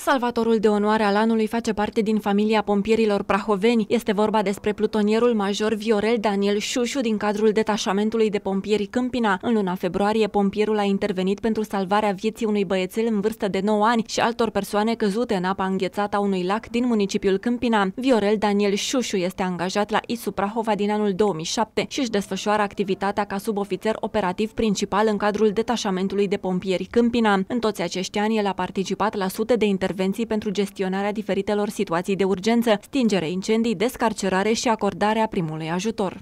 Salvatorul de onoare al anului face parte din familia pompierilor prahoveni. Este vorba despre plutonierul major Viorel Daniel Șușu din cadrul detașamentului de pompieri Câmpina. În luna februarie, pompierul a intervenit pentru salvarea vieții unui băiețel în vârstă de 9 ani și altor persoane căzute în apa înghețată a unui lac din municipiul Câmpina. Viorel Daniel Șușu este angajat la ISU Prahova din anul 2007 și își desfășoară activitatea ca subofițer operativ principal în cadrul detașamentului de pompieri Câmpina. În toți acești ani, el a participat la sute de intervenții intervenții pentru gestionarea diferitelor situații de urgență, stingere incendii, descarcerare și acordarea primului ajutor.